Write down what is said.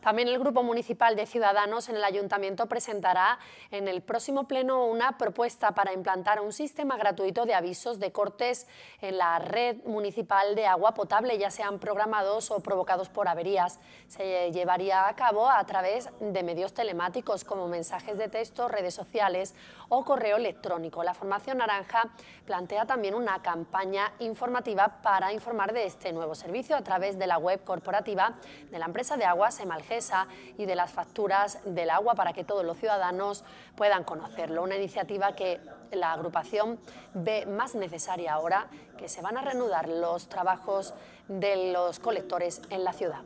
También el Grupo Municipal de Ciudadanos en el Ayuntamiento presentará en el próximo pleno una propuesta para implantar un sistema gratuito de avisos de cortes en la red municipal de agua potable, ya sean programados o provocados por averías. Se llevaría a cabo a través de medios telemáticos como mensajes de texto, redes sociales o correo electrónico. La Formación Naranja plantea también una campaña informativa para informar de este nuevo servicio a través de la web corporativa de la empresa de aguas emal y de las facturas del agua para que todos los ciudadanos puedan conocerlo. Una iniciativa que la agrupación ve más necesaria ahora que se van a reanudar los trabajos de los colectores en la ciudad.